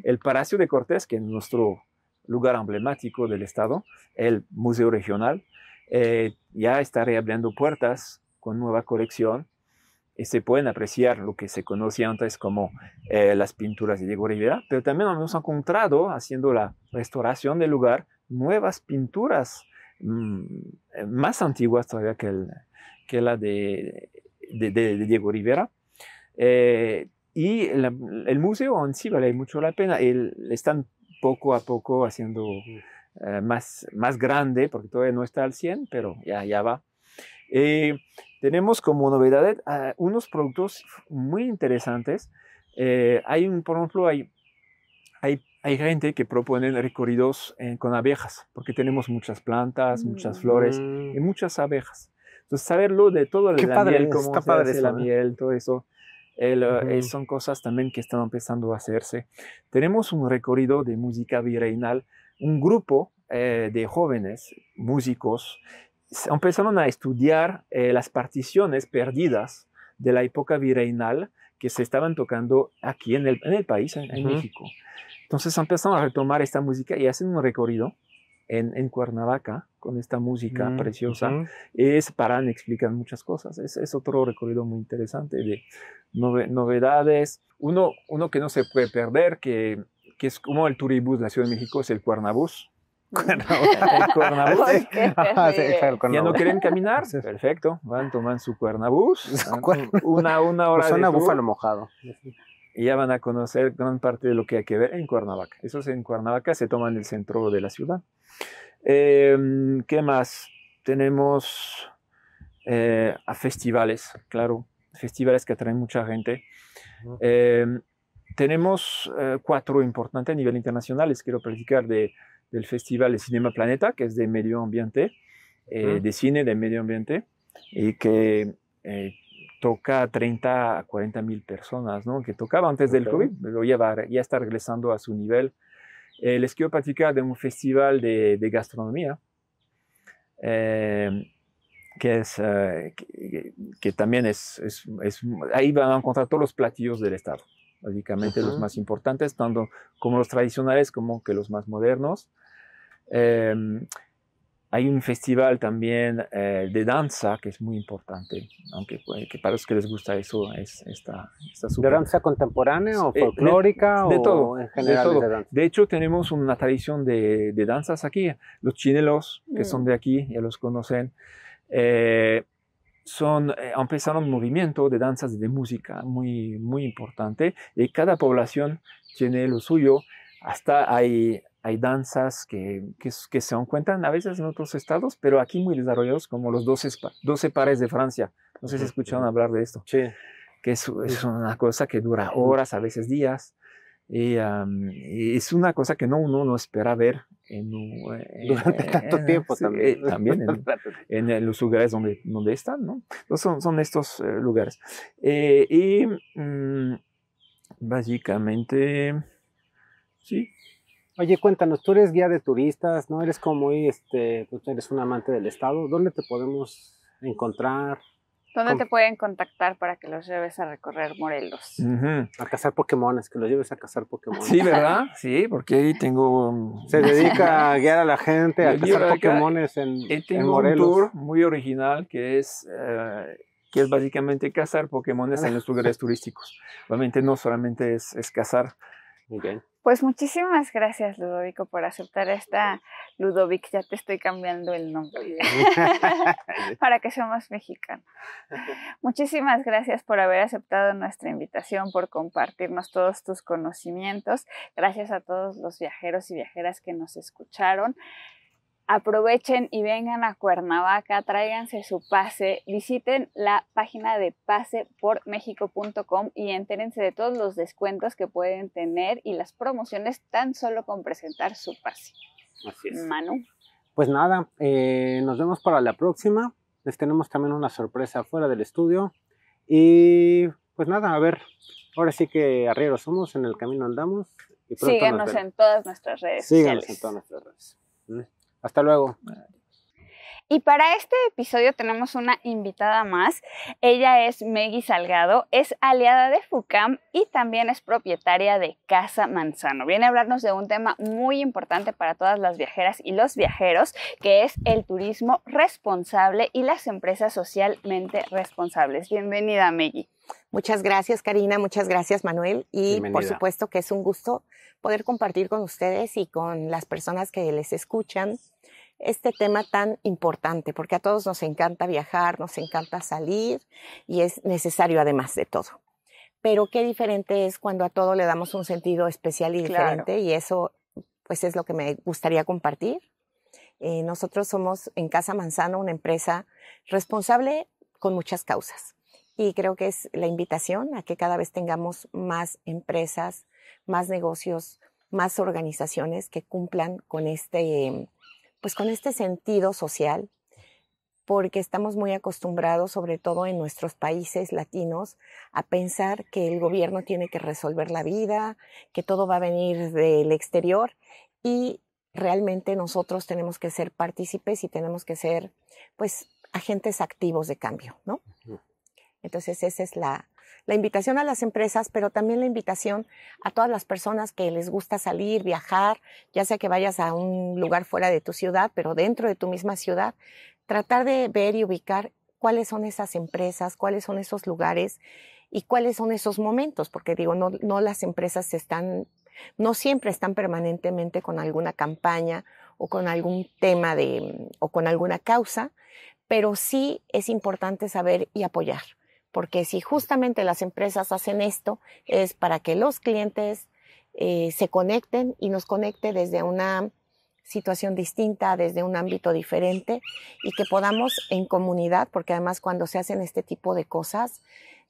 el Palacio de Cortés, que es nuestro lugar emblemático del Estado, el Museo Regional, eh, ya está reabriendo puertas con nueva colección eh, se pueden apreciar lo que se conocía antes como eh, las pinturas de Diego Rivera, pero también hemos encontrado, haciendo la restauración del lugar, nuevas pinturas mm, eh, más antiguas todavía que, que la de, de, Diego Rivera. y el museo en sí vale mucho la pena. están poco a poco haciendo más, más grande, porque todavía no está al 100, pero ya, ya va. Eh, tenemos como novedades ah, unos productos muy interesantes. Eh, hay un, por ejemplo, hay, hay, hay gente que propone recorridos eh, con abejas, porque tenemos muchas plantas, muchas mm. flores y muchas abejas. Entonces, saberlo de todo el la miel, la miel, todo eso. son cosas también que están empezando a hacerse. Tenemos un recorrido de música virreinal, un grupo de jóvenes músicos empezaron a estudiar eh, las particiones perdidas de la época virreinal que se estaban tocando aquí en el, país, en, México. Entonces empezaron a retomar esta música y hacen un recorrido en, en Cuernavaca con esta música mm, preciosa. Es para, explicar muchas cosas. Es, otro recorrido muy interesante de novedades. Uno, uno que no se puede perder, que, que es como el Turibus de la Ciudad de México, es el Cuernabús ya no quieren caminar. Perfecto. Van, toman su cuernabús. Una, una hora. Pues de búfalo mojado. Y ya van a conocer gran parte de lo que hay que ver en Cuernavaca. Eso es en Cuernavaca, se toma en el centro de la ciudad. Em, ¿Qué más? Tenemos eh, a festivales, claro, festivales que atraen mucha gente. Em, tenemos eh, cuatro importantes a nivel internacional. Les quiero platicar de del Festival de Cinema Planeta, que es de medio ambiente, eh, de cine de medio ambiente, y que eh, toca a 30 a 40 mil personas, ¿no? Que tocaba antes del COVID, pero ya, ya está regresando a su nivel. Eh, les quiero platicar de un festival de, gastronomía, que, es, que, también es, ahí van a encontrar todos los platillos del Estado, básicamente los más importantes, tanto como los tradicionales como que los más modernos. Em, hay un festival también eh, de danza que es muy importante, aunque para los que les gusta eso es esta, esta ¿De danza contemporánea o folclórica? de, todo, en general. De, De, hecho, tenemos una tradición de, danzas aquí. Los chinelos, que son mm. de aquí, ya los conocen, eh, son, eh, empezaron un movimiento de danzas de música muy, muy importante y cada población tiene lo suyo. Hasta hay hay danzas que, que, se encuentran a veces en otros estados, pero aquí muy desarrollados, como los 12, 12 pares de Francia. No sé si escucharon hablar de esto. Sí. Que es, una cosa que dura horas, a veces días. Y, es una cosa que no uno no espera ver en, durante tanto tiempo también, en, los lugares donde, donde están, ¿no? son, son estos eh, lugares. Eh, y mm, básicamente, sí, Oye, cuéntanos, tú eres guía de turistas, ¿no? Eres como, este, tú pues, eres un amante del Estado. ¿Dónde te podemos encontrar? ¿Dónde te pueden contactar para que los lleves a recorrer Morelos? A cazar Pokémones, que los lleves a cazar Pokémones. Sí, ¿verdad? Sí, porque ahí tengo... Um, Se dedica *laughs* a guiar a la gente a cazar Pokémones en, en Morelos. un tour muy original que es... Eh, que es básicamente cazar Pokémones en los lugares turísticos. Obviamente no solamente es, es cazar, pues muchísimas gracias, Ludovico, por aceptar esta. Ludovic, ya te estoy cambiando el nombre *laughs* *laughs* para que seamos mexicanos. Muchísimas gracias por haber aceptado nuestra invitación, por compartirnos todos tus conocimientos. Gracias a todos los viajeros y viajeras que nos escucharon aprovechen y vengan a Cuernavaca, tráiganse su pase, visiten la página de pasepormexico.com y entérense de todos los descuentos que pueden tener y las promociones tan solo con presentar su pase. Así es. Manu. Pues nada, eh, nos vemos para la próxima. Les tenemos también una sorpresa fuera del estudio. Y pues nada, a ver, ahora sí que arrieros somos, en el camino andamos. Y Síganos en todas nuestras redes Síganos en todas nuestras redes. Hasta luego. Y para este episodio tenemos una invitada más. Ella es Meggy Salgado, es aliada de FUCAM y también es propietaria de Casa Manzano. Viene a hablarnos de un tema muy importante para todas las viajeras y los viajeros, que es el turismo responsable y las empresas socialmente responsables. Bienvenida, Meggy. Muchas gracias, Karina. Muchas gracias, Manuel. Y por supuesto que es un gusto poder compartir con ustedes y con las personas que les escuchan este tema tan importante, porque a todos nos encanta viajar, nos encanta salir y es necesario además de todo. Pero qué diferente es cuando a todo le damos un sentido especial y diferente y eso pues es lo que me gustaría compartir. Eh, nosotros somos en Casa Manzano una empresa responsable con muchas causas. Y creo que es la invitación a que cada vez tengamos más empresas, más negocios, más organizaciones que cumplan con este, pues con este sentido social, porque estamos muy acostumbrados, sobre todo en nuestros países latinos, a pensar que el gobierno tiene que resolver la vida, que todo va a venir del exterior y realmente nosotros tenemos que ser partícipes y tenemos que ser, pues, agentes activos de cambio, ¿no? Entonces esa es la, invitación a las empresas, pero también la invitación a todas las personas que les gusta salir, viajar, ya sea que vayas a un lugar fuera de tu ciudad, pero dentro de tu misma ciudad, tratar de ver y ubicar cuáles son esas empresas, cuáles son esos lugares y cuáles son esos momentos, porque digo, no, no las empresas están, no siempre están permanentemente con alguna campaña o con algún tema de, o con alguna causa, pero sí es importante saber y apoyar porque si justamente las empresas hacen esto, es para que los clientes eh, se conecten y nos conecte desde una situación distinta, desde un ámbito diferente y que podamos en comunidad, porque además cuando se hacen este tipo de cosas,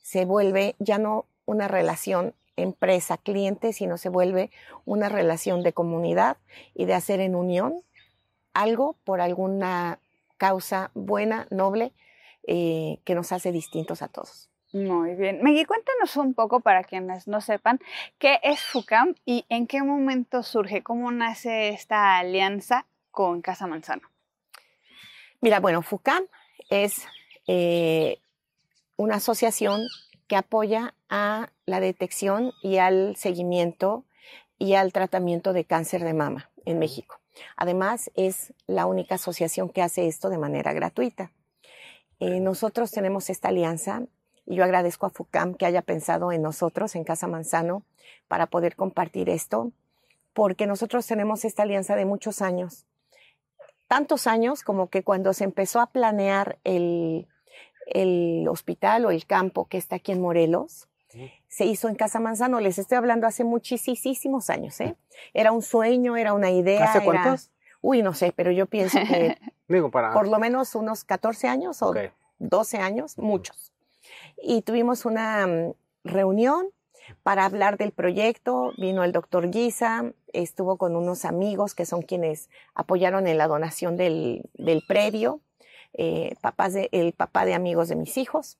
se vuelve ya no una relación empresa-cliente, sino se vuelve una relación de comunidad y de hacer en unión algo por alguna causa buena, noble, eh, que nos hace distintos a todos. Muy bien. Megui, cuéntanos un poco para quienes no sepan qué es FUCAM y en qué momento surge, cómo nace esta alianza con Casa Manzano. Mira, bueno, FUCAM es eh, una asociación que apoya a la detección y al seguimiento y al tratamiento de cáncer de mama en México. Además, es la única asociación que hace esto de manera gratuita. Eh, nosotros tenemos esta alianza y yo agradezco a FUCAM que haya pensado en nosotros, en Casa Manzano, para poder compartir esto, porque nosotros tenemos esta alianza de muchos años. Tantos años como que cuando se empezó a planear el, el hospital o el campo que está aquí en Morelos, se hizo en Casa Manzano. Les estoy hablando hace muchísimos años. ¿eh? Era un sueño, era una idea. ¿Hace cuántos? Uy, no sé, pero yo pienso que *laughs* Digo, para... por lo menos unos 14 años o 12 años, muchos. Y tuvimos una mm, reunión para hablar del proyecto. Vino el doctor Guisa, estuvo con unos amigos que son quienes apoyaron en la donación del, del predio, eh, papás el papá de amigos de mis hijos.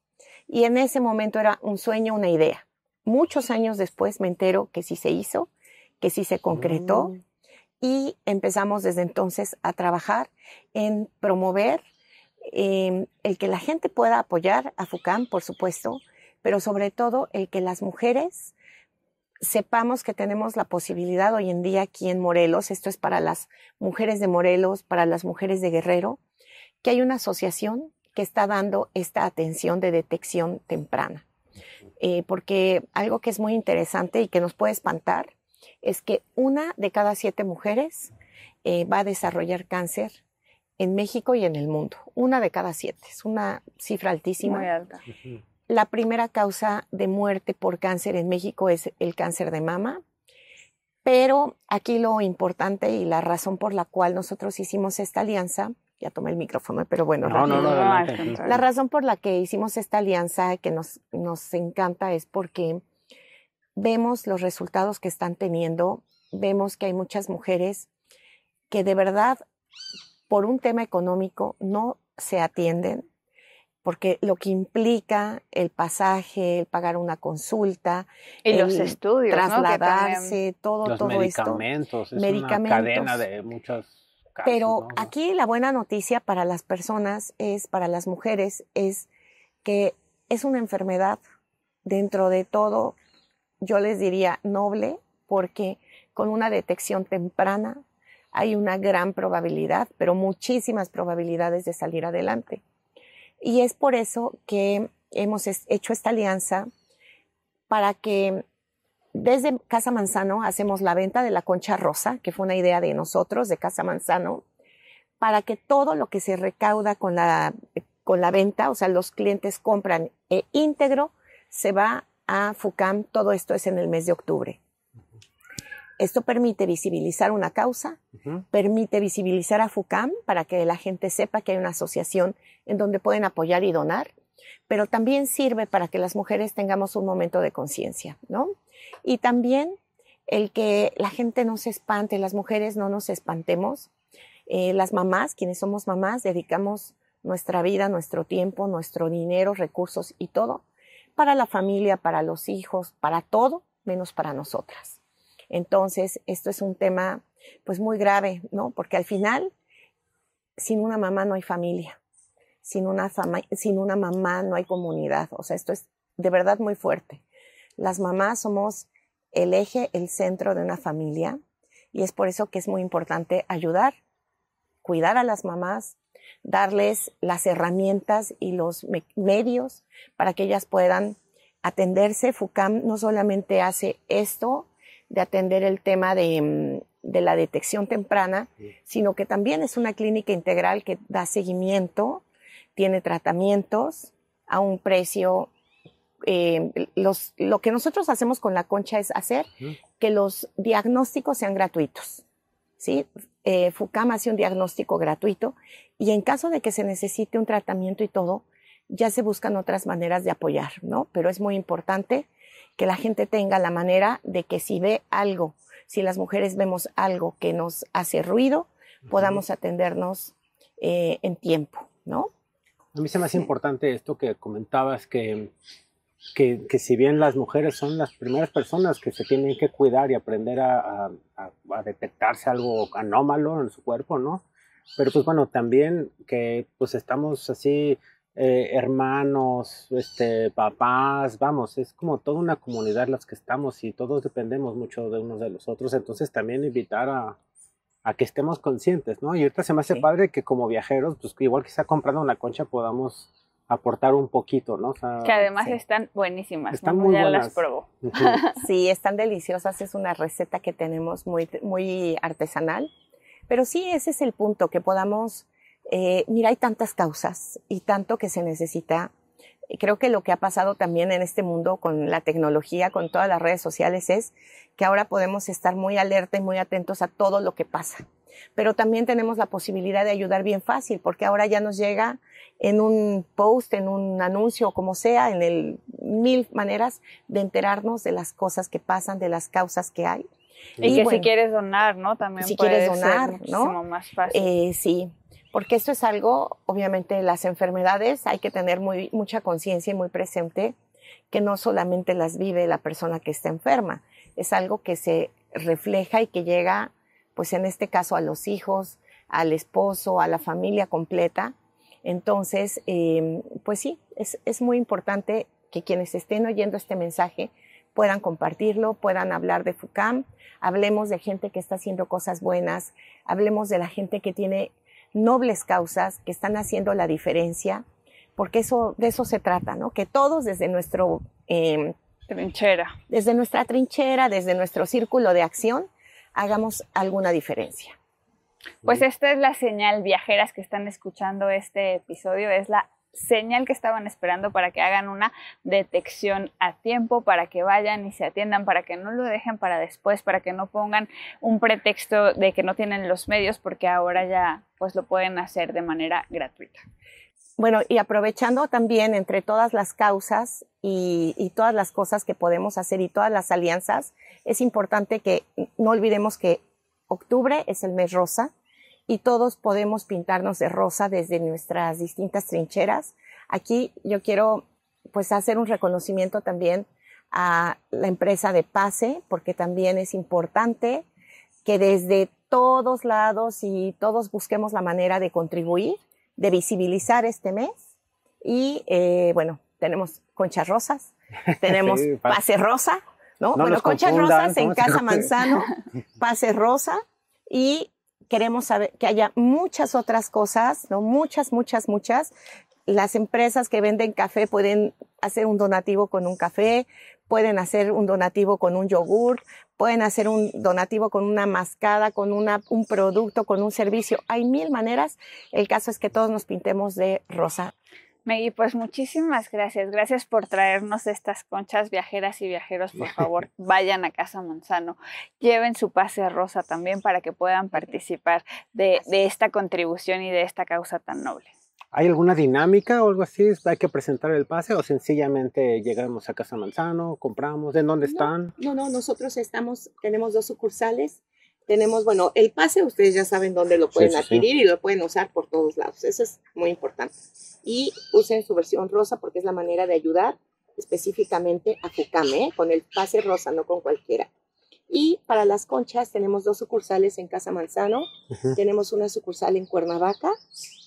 Y en ese momento era un sueño, una idea. Muchos años después me entero que sí se hizo, que sí se concretó. Mm y empezamos desde entonces a trabajar en promover eh, el que la gente pueda apoyar a FUCAM, por supuesto, pero sobre todo el que las mujeres sepamos que tenemos la posibilidad hoy en día aquí en Morelos, esto es para las mujeres de Morelos, para las mujeres de Guerrero, que hay una asociación que está dando esta atención de detección temprana. Eh, porque algo que es muy interesante y que nos puede espantar es que una de cada siete mujeres eh, va a desarrollar cáncer en México y en el mundo. Una de cada siete, es una cifra altísima. Muy alta. La primera causa de muerte por cáncer en México es el cáncer de mama, pero aquí lo importante y la razón por la cual nosotros hicimos esta alianza, ya tomé el micrófono, pero bueno, no, no, no, la razón por la que hicimos esta alianza que nos, nos encanta es porque vemos los resultados que están teniendo, vemos que hay muchas mujeres que de verdad por un tema económico no se atienden, porque lo que implica el pasaje, el pagar una consulta, y los estudios, trasladarse, todo, medicamentos, esto. medicamentos, cadena de muchas Pero aquí la buena noticia para las personas es, para las mujeres, es que es una enfermedad dentro de todo yo les diría noble, porque con una detección temprana hay una gran probabilidad, pero muchísimas probabilidades de salir adelante. Y es por eso que hemos hecho esta alianza para que desde Casa Manzano hacemos la venta de la concha rosa, que fue una idea de nosotros, de Casa Manzano, para que todo lo que se recauda con la, con la venta, o sea, los clientes compran e íntegro, se va a FUCAM. Todo esto es en el mes de octubre. Esto permite visibilizar una causa, permite visibilizar a FUCAM para que la gente sepa que hay una asociación en donde pueden apoyar y donar, pero también sirve para que las mujeres tengamos un momento de conciencia, ¿no? Y también el que la gente no se espante, las mujeres no nos espantemos. Eh, las mamás, quienes somos mamás, dedicamos nuestra vida, nuestro tiempo, nuestro dinero, recursos y todo para la familia, para los hijos, para todo, menos para nosotras. Entonces, esto es un tema pues muy grave, ¿no? Porque al final, sin una mamá no hay familia, sin una, sin una mamá no hay comunidad, o sea, esto es de verdad muy fuerte. Las mamás somos el eje, el centro de una familia y es por eso que es muy importante ayudar, cuidar a las mamás, darles las herramientas y los medios para que ellas puedan atenderse. FUCAM no solamente hace esto de atender el tema de, mm, la detección temprana, sino que también es una clínica integral que da seguimiento, tiene tratamientos a un precio. Eh, lo que nosotros hacemos con la concha es hacer que los diagnósticos sean gratuitos. ¿sí? Eh, FUCAM hace un diagnóstico gratuito y en caso de que se necesite un tratamiento y todo, ya se buscan otras maneras de apoyar, ¿no? Pero es muy importante que la gente tenga la manera de que si ve algo, si las mujeres vemos algo que nos hace ruido, podamos atendernos eh, en tiempo, ¿no? A mí se me hace importante esto que comentabas, que que, si bien las mujeres son las primeras personas que se tienen que cuidar y aprender a, a, detectarse algo anómalo en su cuerpo, ¿no? Pero pues bueno, también que pues estamos así eh, hermanos, este, papás, vamos, es como toda una comunidad las que estamos y todos dependemos mucho de unos de los otros, entonces también invitar a, que estemos conscientes, ¿no? Y ahorita se me hace padre que como viajeros, pues igual que sea comprando una concha podamos aportar un poquito, ¿no? que además están buenísimas. Están ya las probó. *laughs* sí, están deliciosas. Es una receta que tenemos muy, muy artesanal. Pero sí, ese es el punto, que podamos, eh, mira, hay tantas causas y tanto que se necesita. Creo que lo que ha pasado también en este mundo con la tecnología, con todas las redes sociales, es que ahora podemos estar muy alerta y muy atentos a todo lo que pasa pero también tenemos la posibilidad de ayudar bien fácil, porque ahora ya nos llega en un post, en un anuncio, como sea, en mil maneras de enterarnos de las cosas que pasan, de las causas que hay. Y, que si quieres donar, ¿no? También si quieres donar, ser ¿no? más eh, sí, porque esto es algo, obviamente, las enfermedades hay que tener mucha conciencia y muy presente que no solamente las vive la persona que está enferma, es algo que se refleja y que llega pues en este caso a los hijos, al esposo, a la familia completa. Entonces, eh, pues sí, es, muy importante que quienes estén oyendo este mensaje puedan compartirlo, puedan hablar de FUCAM, hablemos de gente que está haciendo cosas buenas, hablemos de la gente que tiene nobles causas, que están haciendo la diferencia, porque eso, de eso se trata, ¿no? Que todos desde nuestro... Em, trinchera. Desde nuestra trinchera, desde nuestro círculo de acción, hagamos alguna diferencia. Pues esta es la señal, viajeras que están escuchando este episodio, es la señal que estaban esperando para que hagan una detección a tiempo, para que vayan y se atiendan, para que no lo dejen para después, para que no pongan un pretexto de que no tienen los medios, porque ahora ya pues lo pueden hacer de manera gratuita. Bueno, y aprovechando también entre todas las causas y, todas las cosas que podemos hacer y todas las alianzas, es importante que no olvidemos que octubre es el mes rosa y todos podemos pintarnos de rosa desde nuestras distintas trincheras. Aquí yo quiero pues hacer un reconocimiento también a la empresa de Pase, porque también es importante que desde todos lados y todos busquemos la manera de contribuir de visibilizar este mes. Y eh, bueno, tenemos conchas rosas, *laughs* tenemos pase rosa, ¿no? no conchas rosas en Casa Manzano, *laughs* pase rosa y queremos saber que haya muchas otras cosas, ¿no? Muchas, muchas, muchas. Las empresas que venden café pueden hacer un donativo con un café, pueden hacer un donativo con un yogur, pueden hacer un donativo con una mascada, con una, un producto, con un servicio. Hay mil maneras. El caso es que todos nos pintemos de rosa. Megui, pues muchísimas gracias. Gracias por traernos estas conchas viajeras y viajeros. Por favor, *laughs* vayan a Casa Monzano. Lleven su pase rosa también para que puedan participar de esta contribución y de esta causa tan noble. ¿Hay alguna dinámica o algo así? ¿Hay que presentar el pase o sencillamente llegamos a Casa Manzano, compramos? ¿De dónde están? No, no, nosotros estamos, tenemos dos sucursales. Tenemos, bueno, el pase ustedes ya saben dónde lo pueden adquirir y lo pueden usar por todos lados. Eso es muy importante. Y usen su versión rosa porque es la manera de ayudar específicamente a FUCAME, ¿eh? con el pase rosa, no con cualquiera. Y para las conchas tenemos dos sucursales en Casa Manzano, tenemos una sucursal en Cuernavaca,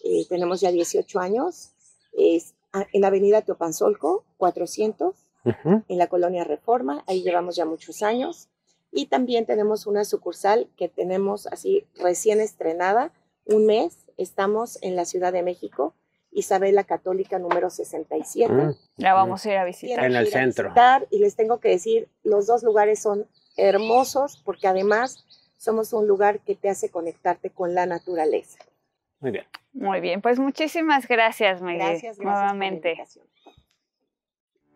eh, tenemos ya 18 años, es en la avenida Teopanzolco, 400, en la colonia Reforma, ahí llevamos ya muchos años. Y también tenemos una sucursal que tenemos así recién estrenada, un mes, estamos en la Ciudad de México, Isabela Católica número 67. Mm. La vamos a ir a visitar. En el centro. y les tengo que decir, los dos lugares son hermosos porque además somos un lugar que te hace conectarte con la naturaleza. Muy bien. Muy bien, pues muchísimas gracias, Miguel. Gracias, nuevamente.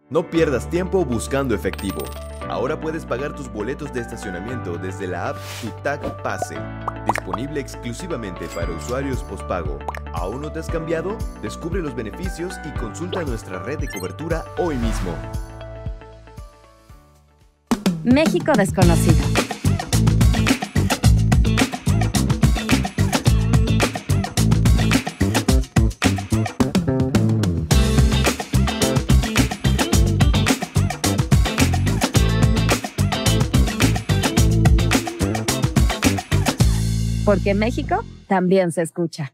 no pierdas tiempo buscando efectivo. Ahora puedes pagar tus boletos de estacionamiento desde la app TuTac Pase, disponible exclusivamente para usuarios postpago. ¿Aún no te has cambiado? Descubre los beneficios y consulta nuestra red de cobertura hoy mismo. México Desconocido. Porque México también se escucha.